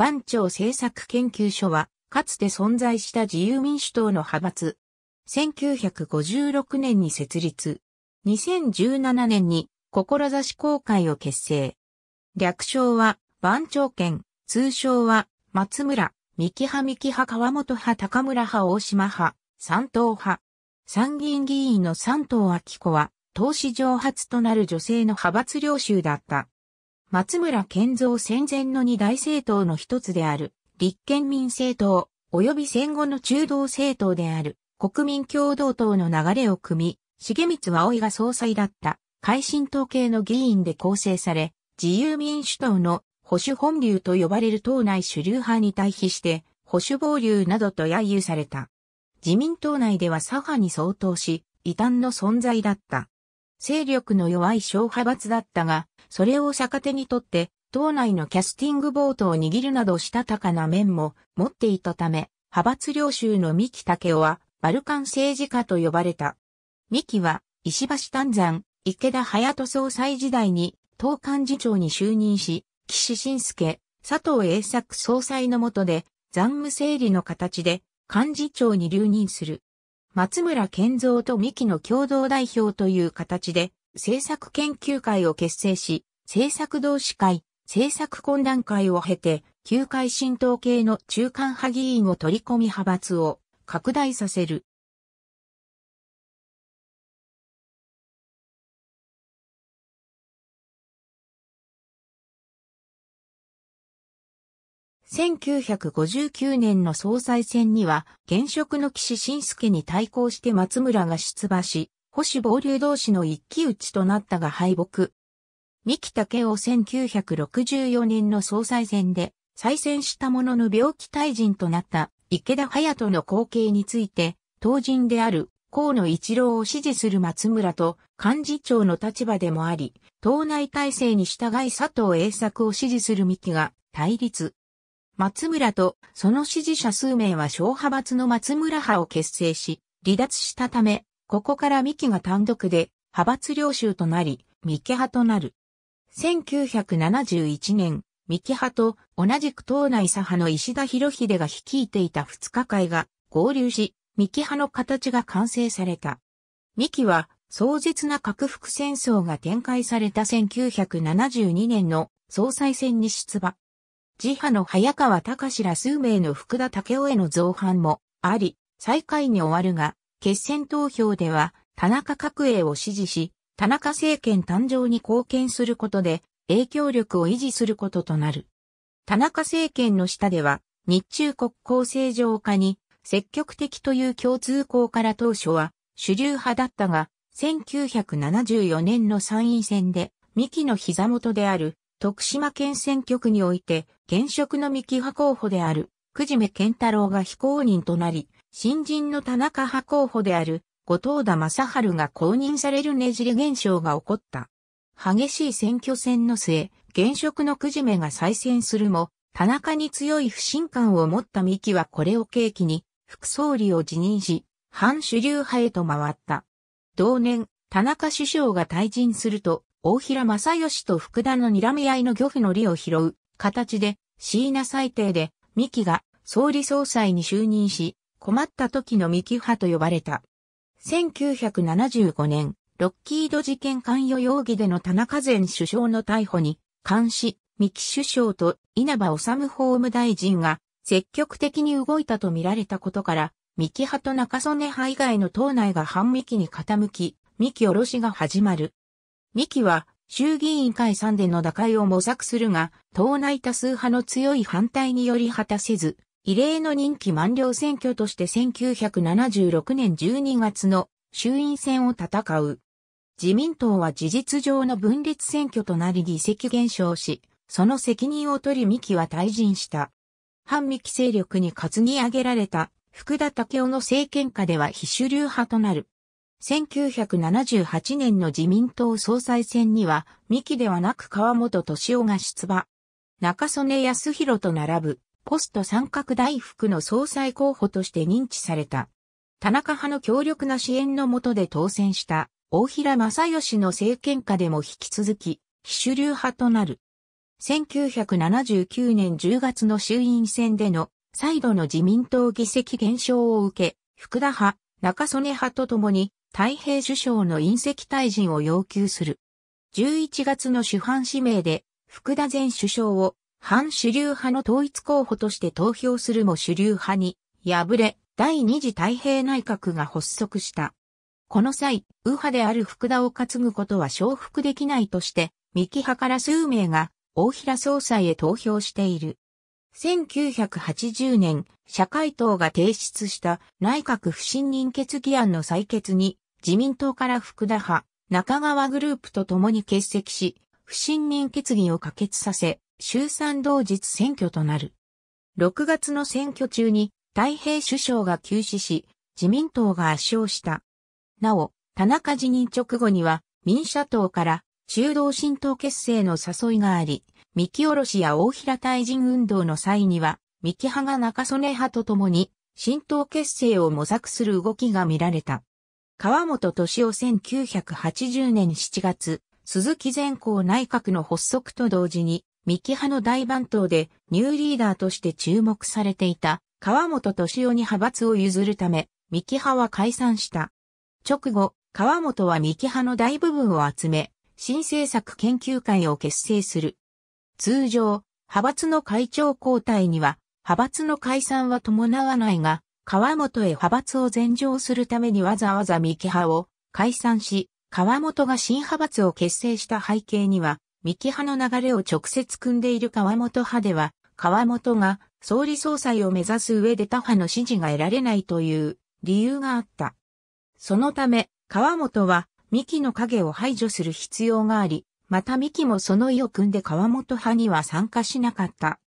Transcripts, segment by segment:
番長政策研究所は、かつて存在した自由民主党の派閥。1956年に設立。2017年に、志公会を結成。略称は、番長県、通称は、松村、三木派三木派川本派高村派大島派、三党派。参議院議員の三党秋子は、党史上初となる女性の派閥領袖だった。松村健三戦前の二大政党の一つである、立憲民政党、及び戦後の中道政党である、国民共同党の流れを組み、重光葵が総裁だった、改新党系の議員で構成され、自由民主党の保守本流と呼ばれる党内主流派に対比して、保守暴流などと揶揄された。自民党内では左派に相当し、異端の存在だった。勢力の弱い小派閥だったが、それを逆手にとって、党内のキャスティングボートを握るなどしたたかな面も持っていたため、派閥領袖の三木武雄は、バルカン政治家と呼ばれた。三木は、石橋丹山、池田隼人総裁時代に、党幹事長に就任し、岸信介、佐藤栄作総裁の下で、残務整理の形で、幹事長に留任する。松村健三と三木の共同代表という形で、政策研究会を結成し、政策同志会、政策懇談会を経て、旧会新党系の中間派議員を取り込み派閥を拡大させる。1959年の総裁選には、現職の岸信介に対抗して松村が出馬し、保守暴流同士の一騎打ちとなったが敗北。三木武雄1964年の総裁選で再選したものの病気退陣となった池田隼人の後継について、当人である河野一郎を支持する松村と幹事長の立場でもあり、党内体制に従い佐藤栄作を支持する三木が対立。松村とその支持者数名は小派閥の松村派を結成し、離脱したため、ここから三木が単独で派閥領袖となり、三木派となる。1971年、三木派と同じく党内左派の石田博秀が率いていた二日会が合流し、三木派の形が完成された。三木は壮絶な核服戦争が展開された1972年の総裁選に出馬。自派の早川隆ら数名の福田武雄への造反もあり、再下に終わるが、決選投票では田中角栄を支持し、田中政権誕生に貢献することで影響力を維持することとなる。田中政権の下では日中国交正常化に積極的という共通項から当初は主流派だったが、1974年の参院選で、三木の膝元である、徳島県選挙区において、現職の三木派候補である、くじめ健太郎が非公認となり、新人の田中派候補である後藤田正春が公認されるねじれ現象が起こった。激しい選挙戦の末、現職のくじめが再選するも、田中に強い不信感を持った三木はこれを契機に、副総理を辞任し、反主流派へと回った。同年、田中首相が退陣すると、大平正義と福田の睨み合いの漁夫の利を拾う形で、椎名最低で、三木が総理総裁に就任し、困った時のミキ派と呼ばれた。1975年、ロッキード事件関与容疑での田中前首相の逮捕に、監視、三木首相と稲葉治法務大臣が積極的に動いたと見られたことから、三木派と中曽根派以外の党内が反ミキに傾き、三木下ろしが始まる。三木は衆議院解散での打開を模索するが、党内多数派の強い反対により果たせず、異例の任期満了選挙として1976年12月の衆院選を戦う。自民党は事実上の分裂選挙となり議席減少し、その責任を取り三木は退陣した。反三木勢力に担ぎ上げられた福田武雄の政権下では非主流派となる。1978年の自民党総裁選には、三木ではなく川本敏夫が出馬。中曽根康弘と並ぶ。ポスト三角大福の総裁候補として認知された。田中派の強力な支援の下で当選した大平正義の政権下でも引き続き、非主流派となる。1979年10月の衆院選での再度の自民党議席減少を受け、福田派、中曽根派と共に太平首相の隕石退陣を要求する。11月の主犯指名で福田前首相を反主流派の統一候補として投票するも主流派に敗れ、第二次太平内閣が発足した。この際、右派である福田を担ぐことは承服できないとして、三木派から数名が大平総裁へ投票している。1980年、社会党が提出した内閣不信任決議案の採決に、自民党から福田派、中川グループと共に欠席し、不信任決議を可決させ、衆参同日選挙となる。6月の選挙中に太平首相が急死し、自民党が圧勝した。なお、田中辞任直後には民社党から中道新党結成の誘いがあり、三木おろしや大平大臣運動の際には、三木派が中曽根派と共に、新党結成を模索する動きが見られた。川本敏夫1980年7月、鈴木善光内閣の発足と同時に、三木派の大番頭でニューリーダーとして注目されていた川本敏夫に派閥を譲るため、三木派は解散した。直後、川本は三木派の大部分を集め、新政策研究会を結成する。通常、派閥の会長交代には、派閥の解散は伴わないが、川本へ派閥を全上するためにわざわざ三木派を解散し、川本が新派閥を結成した背景には、三木派の流れを直接組んでいる川本派では、川本が総理総裁を目指す上で他派の支持が得られないという理由があった。そのため、川本は三木の影を排除する必要があり、また三木もその意を組んで川本派には参加しなかった。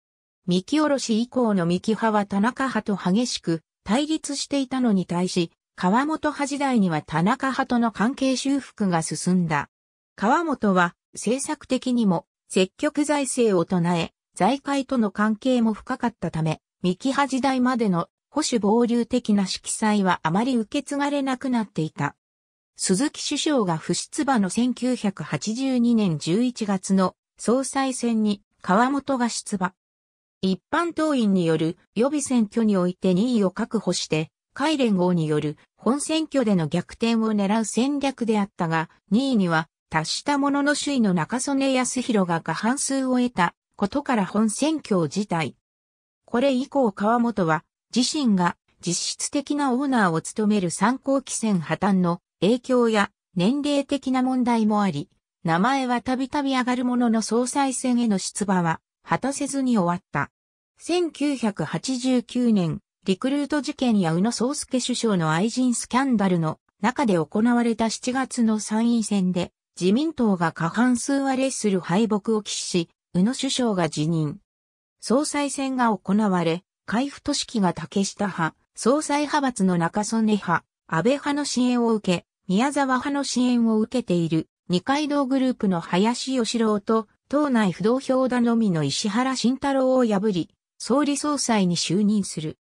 三木おろし以降の三木派は田中派と激しく対立していたのに対し、川本派時代には田中派との関係修復が進んだ。川本は政策的にも積極財政を唱え、財界との関係も深かったため、三木派時代までの保守防流的な色彩はあまり受け継がれなくなっていた。鈴木首相が不出馬の1982年11月の総裁選に川本が出馬。一般党員による予備選挙において2位を確保して、海連合による本選挙での逆転を狙う戦略であったが、2位には達したものの首位の中曽根康弘が過半数を得たことから本選挙を辞退。これ以降川本は自身が実質的なオーナーを務める参考期選破綻の影響や年齢的な問題もあり、名前はたびたび上がるものの総裁選への出馬は果たせずに終わった。1989年、リクルート事件や宇野宗介首相の愛人スキャンダルの中で行われた7月の参院選で自民党が過半数割れする敗北を喫し、宇野首相が辞任。総裁選が行われ、海部俊樹が竹下派、総裁派閥の中曽根派、安倍派の支援を受け、宮沢派の支援を受けている二階堂グループの林義郎と、党内不動票頼のみの石原慎太郎を破り、総理総裁に就任する。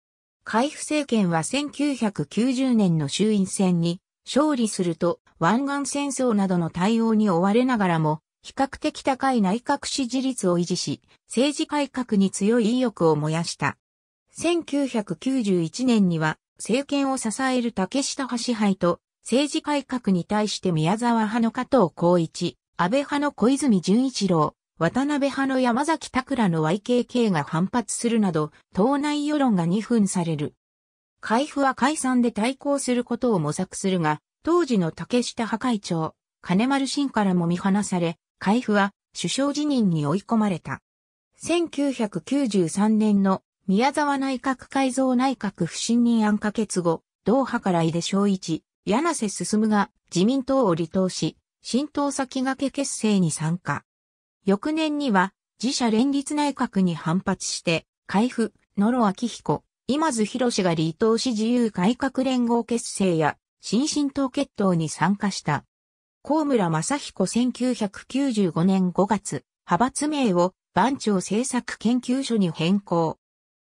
海部政権は1990年の衆院選に勝利すると湾岸戦争などの対応に追われながらも、比較的高い内閣支持率を維持し、政治改革に強い意欲を燃やした。1991年には政権を支える竹下派支配と政治改革に対して宮沢派の加藤光一、安倍派の小泉純一郎、渡辺派の山崎拓らの YKK が反発するなど、党内世論が2分される。海部は解散で対抗することを模索するが、当時の竹下派会長、金丸信からも見放され、海部は首相辞任に追い込まれた。1993年の宮沢内閣改造内閣不信任案可決後、同派から井出正一、柳瀬進が自民党を離党し、新党先駆け結成に参加。翌年には自社連立内閣に反発して、海部、野呂明彦、今津博士が離党し自由改革連合結成や新進党決闘に参加した。高村正彦1995年5月、派閥名を番長政策研究所に変更。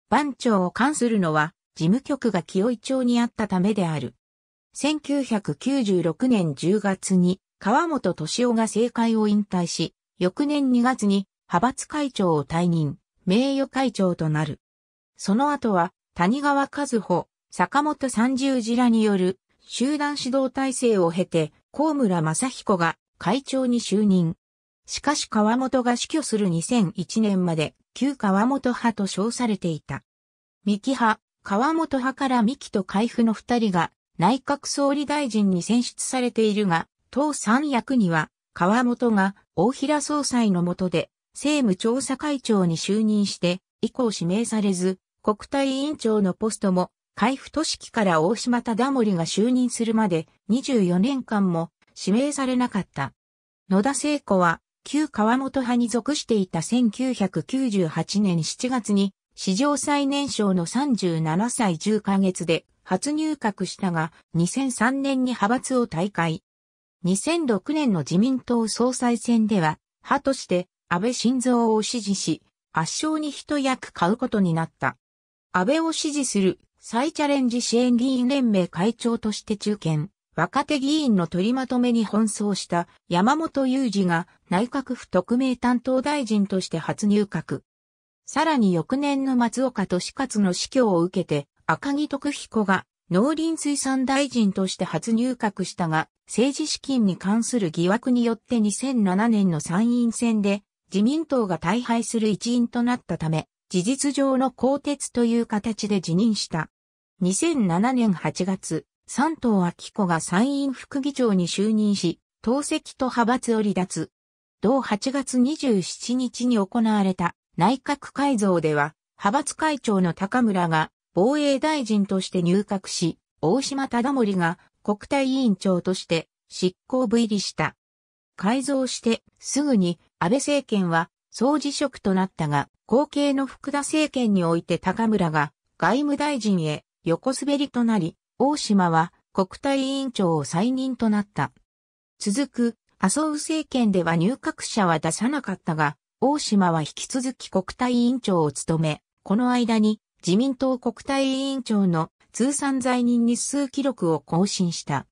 番長を関するのは事務局が清井町にあったためである。1996年10月に川本敏夫が政界を引退し、翌年2月に派閥会長を退任、名誉会長となる。その後は谷川和穂、坂本三十次らによる集団指導体制を経て、高村正彦が会長に就任。しかし川本が死去する2001年まで旧川本派と称されていた。三木派、川本派から三木と海部の二人が内閣総理大臣に選出されているが、党三役には川本が大平総裁の下で政務調査会長に就任して以降指名されず、国体委員長のポストも、海部都市から大島忠盛が就任するまで24年間も指名されなかった。野田聖子は、旧川本派に属していた1998年7月に、史上最年少の37歳10ヶ月で初入閣したが、2003年に派閥を退会。2006年の自民党総裁選では、派として安倍晋三を支持し、圧勝に一役買うことになった。安倍を支持する再チャレンジ支援議員連盟会長として中堅、若手議員の取りまとめに奔走した山本雄二が内閣府特命担当大臣として初入閣。さらに翌年の松岡利勝の死去を受けて赤木徳彦が農林水産大臣として初入閣したが、政治資金に関する疑惑によって2007年の参院選で自民党が大敗する一因となったため、事実上の更迭という形で辞任した。2007年8月、三藤明子が参院副議長に就任し、党籍と派閥を離脱。同8月27日に行われた内閣改造では、派閥会長の高村が防衛大臣として入閣し、大島忠盛が国対委員長として執行部入りした。改造してすぐに安倍政権は総辞職となったが、後継の福田政権において高村が外務大臣へ横滑りとなり、大島は国対委員長を再任となった。続く麻生政権では入閣者は出さなかったが、大島は引き続き国対委員長を務め、この間に自民党国対委員長の通算在任日数記録を更新した。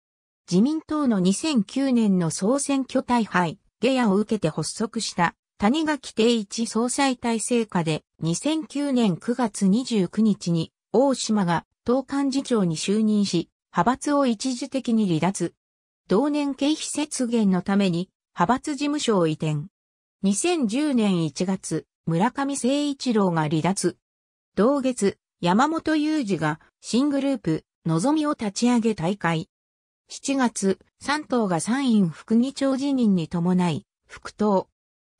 自民党の2009年の総選挙大敗、下野を受けて発足した谷垣定一総裁体制下で2009年9月29日に大島が党幹事長に就任し、派閥を一時的に離脱。同年経費節減のために派閥事務所を移転。2010年1月、村上誠一郎が離脱。同月、山本雄二が新グループ、のぞみを立ち上げ大会。7月、三党が参院副議長辞任に伴い、副党、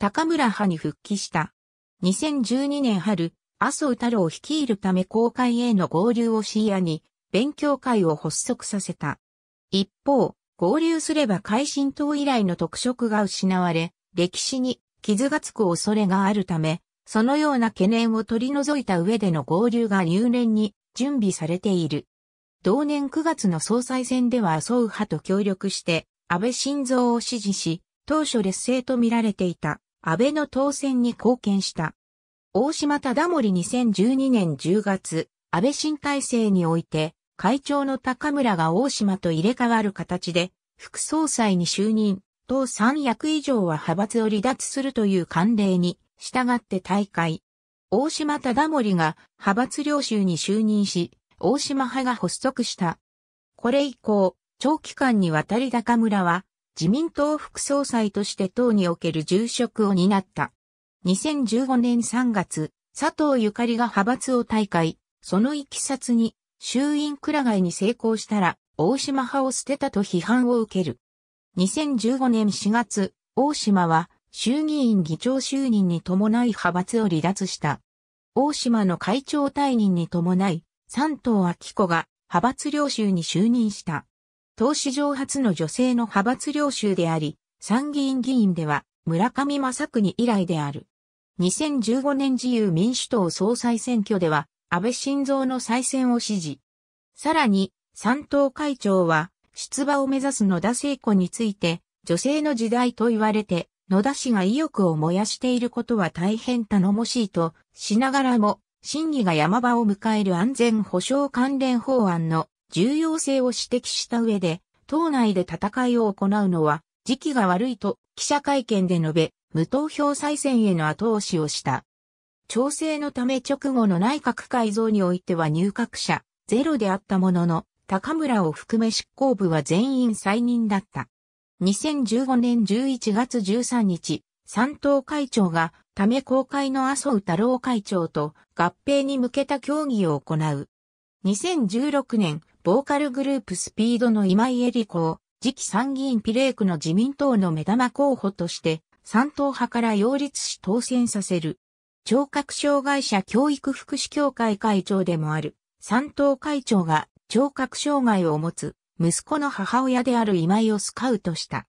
高村派に復帰した。2012年春、麻生太郎を率いるため公会への合流を視野に、勉強会を発足させた。一方、合流すれば改新党以来の特色が失われ、歴史に傷がつく恐れがあるため、そのような懸念を取り除いた上での合流が入念に準備されている。同年9月の総裁選では麻生派と協力して、安倍晋三を支持し、当初劣勢と見られていた安倍の当選に貢献した。大島忠盛2012年10月、安倍新体制において、会長の高村が大島と入れ替わる形で、副総裁に就任、党三役以上は派閥を離脱するという慣例に、従って大会。大島忠盛が派閥領袖に就任し、大島派が発足した。これ以降、長期間にわたり高村は自民党副総裁として党における重職を担った。2015年3月、佐藤ゆかりが派閥を退会、そのいきさつに、衆院倉外に成功したら、大島派を捨てたと批判を受ける。2015年4月、大島は衆議院議長就任に伴い派閥を離脱した。大島の会長退任に伴い、三藤明子が派閥領収に就任した。党史上初の女性の派閥領袖であり、参議院議員では村上正国以来である。2015年自由民主党総裁選挙では安倍晋三の再選を支持。さらに、三党会長は出馬を目指す野田聖子について、女性の時代と言われて、野田氏が意欲を燃やしていることは大変頼もしいとしながらも、審議が山場を迎える安全保障関連法案の重要性を指摘した上で、党内で戦いを行うのは、時期が悪いと記者会見で述べ、無投票再選への後押しをした。調整のため直後の内閣改造においては入閣者ゼロであったものの、高村を含め執行部は全員再任だった。2015年11月13日、三党会長が、ため公開の麻生太郎会長と合併に向けた協議を行う。2016年ボーカルグループスピードの今井恵理子を、次期参議院ピレークの自民党の目玉候補として、三党派から擁立し当選させる。聴覚障害者教育福祉協会会長でもある、三党会長が聴覚障害を持つ息子の母親である今井をスカウトした。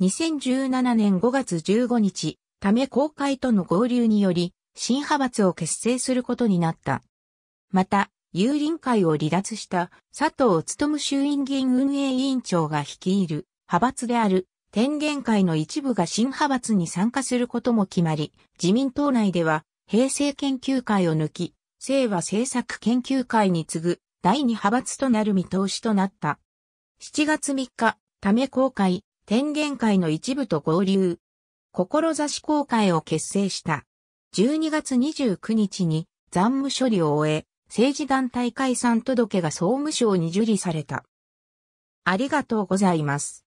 2017年5月15日、ため公会との合流により、新派閥を結成することになった。また、有林会を離脱した佐藤勤衆院議員運営委員長が率いる派閥である天元会の一部が新派閥に参加することも決まり、自民党内では平成研究会を抜き、清和政策研究会に次ぐ第二派閥となる見通しとなった。7月3日、ため公会、天元会の一部と合流、志公会を結成した。12月29日に残務処理を終え、政治団体解散届が総務省に受理された。ありがとうございます。